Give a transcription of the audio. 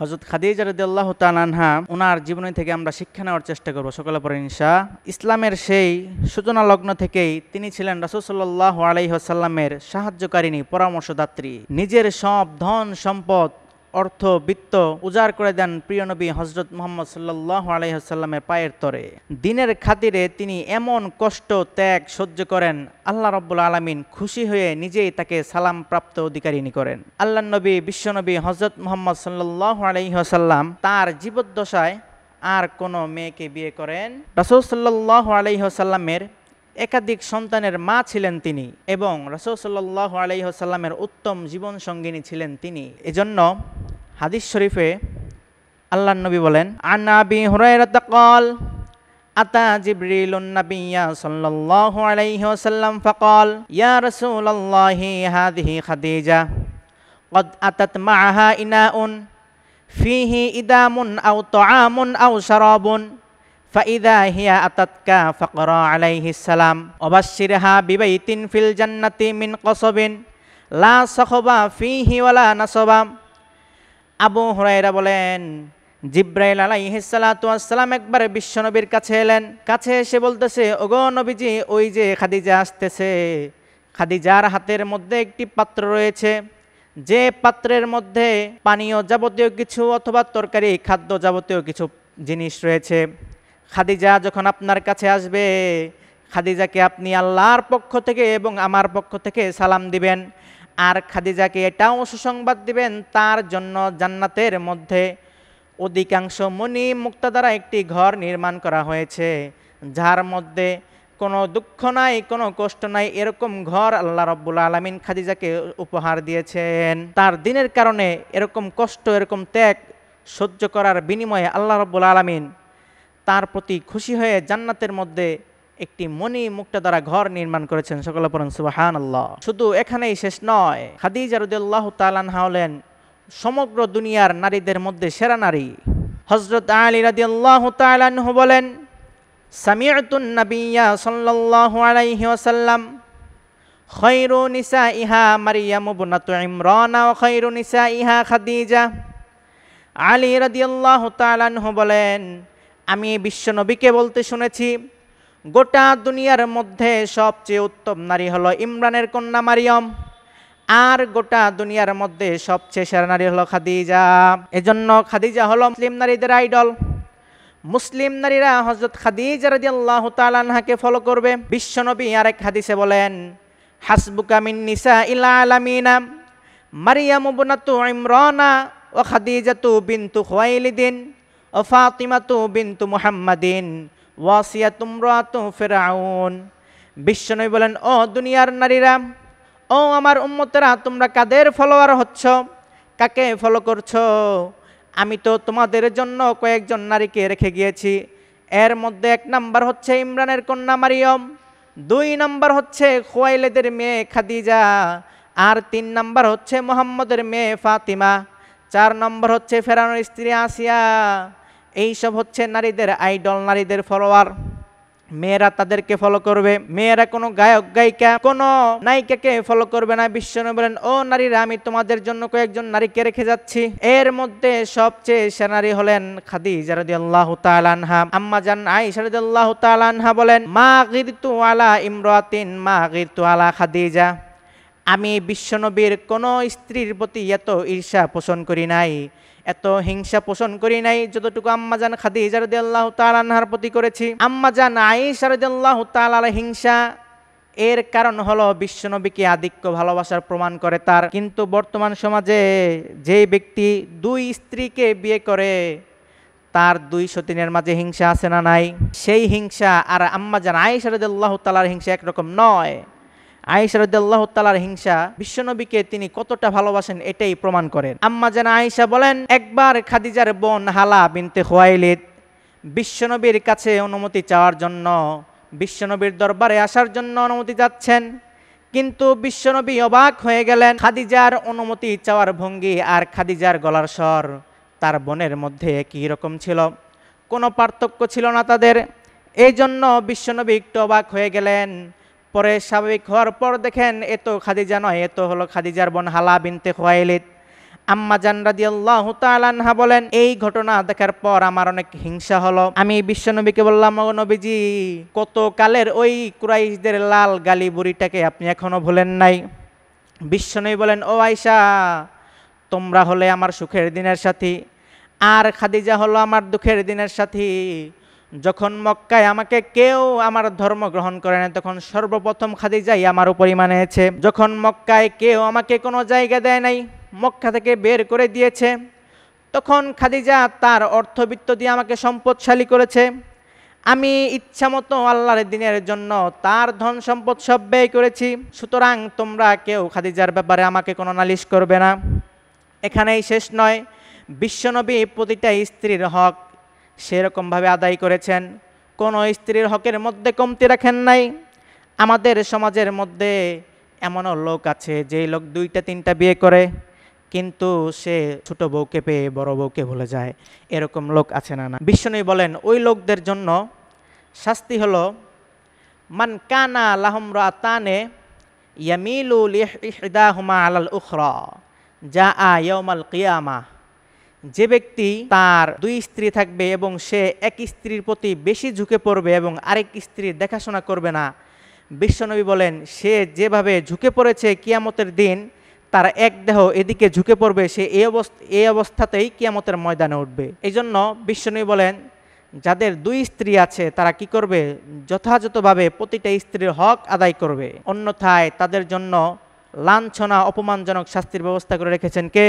হজরত খাদিজা রদিয়াল্লাহ তালানহা ওনার জীবনী থেকে আমরা শিক্ষা নেওয়ার চেষ্টা করবো সকলে পরে ইনশা ইসলামের সেই সূচনা লগ্ন থেকেই তিনি ছিলেন রসুসল্লাহ সাল্লামের সাহায্যকারিনী পরামর্শদাত্রী নিজের সব ধন সম্পদ অর্থ বৃত্ত উজাড় করে দেন প্রিয় নবী হজরত মোহাম্মদ সাল্লাহ আলাইসাল্লামের পায়ের তরে দিনের খাতিরে তিনি এমন কষ্ট ত্যাগ সহ্য করেন আল্লাহ রব্বুল আলমিন খুশি হয়ে নিজেই তাকে সালাম প্রাপ্ত অধিকারিণী করেন আল্লাহ নবী বিশ্বনবী হজরত মোহাম্মদ সাল্লাহ আলাইসাল্লাম তার জীবদ্দশায় আর কোনো মেয়েকে বিয়ে করেন রসদ সাল্লাহ আলাইসাল্লামের একাধিক সন্তানের মা ছিলেন তিনি এবং রসদ সাল্লাহ আলাইসাল্লামের উত্তম জীবন সঙ্গিনী ছিলেন তিনি এজন্য হাদিস শরীফে আল্লাহ নবী বলেন আনাবি হুরাইরাত কল আতা জিবরিলুন নাবিয়্যা সাল্লাল্লাহু আলাইহি ওয়াসাল্লাম ফাকাল ইয়া রাসূলুল্লাহি হাদিহি খাদিজা قد أتت معها إناء فيه إدام أو طعام أو شراب فإذا هي أتتك فقرا عليه السلام وبشرها ببيت في الجنة من قصب لا صخب فيه ولا نصب আবু হরাইরা বলেন জিব্রাইল আলাইহিসালাম একবার বিশ্বনবীর কাছে এলেন কাছে এসে বলতেছে ওগো নবীজি ওই যে খাদিজা আসতেছে খাদিজার হাতের মধ্যে একটি পাত্র রয়েছে যে পাত্রের মধ্যে পানীয় যাবতীয় কিছু অথবা তরকারি খাদ্য যাবতীয় কিছু জিনিস রয়েছে খাদিজা যখন আপনার কাছে আসবে খাদিজাকে আপনি আল্লাহর পক্ষ থেকে এবং আমার পক্ষ থেকে সালাম দিবেন আর খাদিজাকে এটাও সুসংবাদ দিবেন তার জন্য জান্নাতের মধ্যে অধিকাংশ মণি মুক্তা দ্বারা একটি ঘর নির্মাণ করা হয়েছে যার মধ্যে কোনো দুঃখ নাই কোনো কষ্ট নাই এরকম ঘর আল্লাহ রব্বুল আলমিন খাদিজাকে উপহার দিয়েছেন তার দিনের কারণে এরকম কষ্ট এরকম ত্যাগ সহ্য করার বিনিময়ে আল্লাহ রব্বুল আলমিন তার প্রতি খুশি হয়ে জান্নাতের মধ্যে একটি মনি মুক্ত দ্বারা ঘর নির্মাণ করেছেন সকল পরম সুবাহান আল্লাহ শুধু এখানেই শেষ নয় খাদিজা রুদুল্লাহ তালানহা হলেন সমগ্র দুনিয়ার নারীদের মধ্যে সেরা নারী হজরত আলী আল্লাহ তালানহু বলেন সামিয়তুন নবিয়া সাল্লাল্লাহু আলাইহি ওয়াসাল্লাম খৈরু নিসা ইহা মারিয়াম বুনাতু ইমরানা ও খৈরু নিসা ইহা খাদিজা আলী রাদিয়াল্লাহ তালানহু বলেন আমি বিশ্বনবীকে বলতে শুনেছি গোটা দুনিয়ার মধ্যে সবচেয়ে উত্তম নারী হলো ইমরানের কন্যা মারিয়ম আর গোটা দুনিয়ার মধ্যে সবচেয়ে সেরা নারী হলো খাদিজা এজন্য খাদিজা হলো মুসলিম নারীদের আইডল মুসলিম নারীরা হজরত খাদিজা রাজি আল্লাহ তালানহাকে ফলো করবে বিশ্বনবী এক হাদিসে বলেন হাসবুকামিন নিসা ইলা আলামিনা মারিয়াম বুনাতু ইমরানা ও খাদিজাতু বিন্তু খোয়াইলিদিন ও ফাতিমাতু বিন্তু মুহাম্মাদিন ওয়াসিয়া তুমরা ফেরাউন বলেন ও দুনিয়ার নারীরা ও আমার উম্মতেরা তোমরা কাদের ফলোয়ার হচ্ছ কাকে ফলো করছ আমি তো তোমাদের জন্য কয়েকজন নারীকে রেখে গিয়েছি এর মধ্যে এক নাম্বার হচ্ছে ইমরানের কন্যা মারিয়ম দুই নাম্বার হচ্ছে খোয়াইলেদের মেয়ে খাদিজা আর তিন নাম্বার হচ্ছে মোহাম্মদের মেয়ে ফাতিমা চার নম্বর হচ্ছে ফেরানোর স্ত্রী আসিয়া এই সব হচ্ছে নারীদের আইডল নারীদের ফলোয়ার মেয়েরা তাদেরকে ফলো করবে মেয়েরা কোনো গায়ক গায়িকা কোন নায়িকাকে ফলো করবে না বিশ্বনবী বলেন ও নারীরা আমি তোমাদের জন্য কয়েকজন নারীকে রেখে যাচ্ছি এর মধ্যে সবচেয়ে সে হলেন খাদি রাদিয়াল্লাহু আনহা আম্মা জান আই আনহা বলেন মা গিরতু আলা ইমরাতিন মা গিরতু আলা খাদিজা আমি বিশ্বনবীর কোনো স্ত্রীর প্রতি এত ঈর্ষা পোষণ করি নাই এত হিংসা পোষণ করি নাই যতটুকু আম্মাজান খাদি রাদিয়াল্লাহু তাল আনহার প্রতি করেছি আম্মাজান আয়েশা তাল আল হিংসা এর কারণ হলো বিশ্বনবীকে আধিক্য ভালোবাসার প্রমাণ করে তার কিন্তু বর্তমান সমাজে যে ব্যক্তি দুই স্ত্রীকে বিয়ে করে তার দুই সতীনের মাঝে হিংসা আছে না নাই সেই হিংসা আর আম্মাজান আয়েশা রাদিয়াল্লাহু তাআলার হিংসা একরকম নয় আয়েশা রদ্দাল্লাহ তালার হিংসা বিশ্বনবীকে তিনি কতটা ভালোবাসেন এটাই প্রমাণ করেন আম্মা জানা আয়েশা বলেন একবার খাদিজার বোন হালা বিনতে হোয়াইলিদ বিশ্বনবীর কাছে অনুমতি চাওয়ার জন্য বিশ্বনবীর দরবারে আসার জন্য অনুমতি যাচ্ছেন কিন্তু বিশ্বনবী অবাক হয়ে গেলেন খাদিজার অনুমতি চাওয়ার ভঙ্গি আর খাদিজার গলার স্বর তার বোনের মধ্যে একই রকম ছিল কোনো পার্থক্য ছিল না তাদের এই জন্য বিশ্বনবী একটু অবাক হয়ে গেলেন পরে স্বাভাবিক হওয়ার পর দেখেন এ তো খাদিজা নয় এ তো হলো খাদিজার বোন হালা বিনতে খোয়াইলিদ আম্মা আল্লাহ তালানহা বলেন এই ঘটনা দেখার পর আমার অনেক হিংসা হলো আমি বিশ্বনবীকে বললাম নবীজি কত কালের ওই কুরাইশদের লাল গালি বুড়িটাকে আপনি এখনও ভুলেন নাই বিশ্বনবী বলেন ও আয়সা তোমরা হলে আমার সুখের দিনের সাথী আর খাদিজা হলো আমার দুঃখের দিনের সাথী যখন মক্কায় আমাকে কেউ আমার ধর্ম গ্রহণ করে না তখন সর্বপ্রথম খাদিজাই আমার উপরই মানেছে যখন মক্কায় কেউ আমাকে কোনো জায়গা দেয় নাই মক্কা থেকে বের করে দিয়েছে তখন খাদিজা তার অর্থবিত্ত দিয়ে আমাকে সম্পদশালী করেছে আমি ইচ্ছামতো আল্লাহর দিনের জন্য তার ধন সম্পদ সব ব্যয় করেছি সুতরাং তোমরা কেউ খাদিজার ব্যাপারে আমাকে কোনো নালিশ করবে না এখানেই শেষ নয় বিশ্বনবী প্রতিটা স্ত্রীর হক সেরকমভাবে আদায় করেছেন কোনো স্ত্রীর হকের মধ্যে কমতি রাখেন নাই আমাদের সমাজের মধ্যে এমনও লোক আছে যে লোক দুইটা তিনটা বিয়ে করে কিন্তু সে ছোট বউকে পেয়ে বড় বউকে ভুলে যায় এরকম লোক আছে না না বিষ্ণু বলেন ওই লোকদের জন্য শাস্তি হলো মান কানা লাহম রাতানে ইয়ামিলু হুমা আলাল উখরা যা আ ইয়ামাল কিয়ামা যে ব্যক্তি তার দুই স্ত্রী থাকবে এবং সে এক স্ত্রীর প্রতি বেশি ঝুঁকে পড়বে এবং আরেক স্ত্রীর দেখাশোনা করবে না বিশ্বনবী বলেন সে যেভাবে ঝুঁকে পড়েছে কিয়ামতের দিন তার এক দেহ এদিকে ঝুঁকে পড়বে সে এই অবস্থা এই অবস্থাতেই কিয়ামতের ময়দানে উঠবে এই জন্য বিশ্বনবী বলেন যাদের দুই স্ত্রী আছে তারা কি করবে যথাযথভাবে প্রতিটা স্ত্রীর হক আদায় করবে অন্যথায় তাদের জন্য লাঞ্ছনা অপমানজনক শাস্তির ব্যবস্থা করে রেখেছেন কে